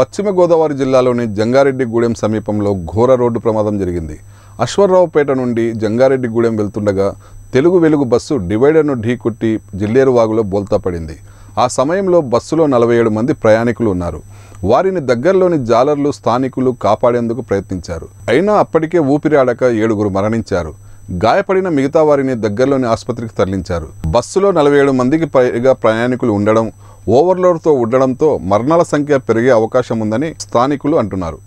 పశ్చిమ గోదావరి జిల్లాలోని జంగారెడ్డిగూడెం సమీపంలో ఘోర రోడ్డు ప్రమాదం జరిగింది అశ్వర్రావుపేట నుండి జంగారెడ్డిగూడెం వెళ్తుండగా తెలుగు వెలుగు బస్సు డివైడర్ను ఢీకొట్టి జిల్లేరు వాగులో బోల్తా పడింది ఆ సమయంలో బస్సులో నలభై ఏడు మంది ప్రయాణికులు ఉన్నారు వారిని దగ్గరలోని జాలర్లు స్థానికులు కాపాడేందుకు ప్రయత్నించారు అయినా అప్పటికే ఊపిరాడక ఏడుగురు మరణించారు గాయపడిన మిగతా వారిని దగ్గరలోని ఆసుపత్రికి తరలించారు బస్సులో నలభై ఏడు మందికి పైగా ప్రయాణికులు ఉండడం ఓవర్లోడ్తో ఉండడంతో మరణాల సంఖ్య పెరిగే అవకాశం ఉందని స్థానికులు అంటున్నారు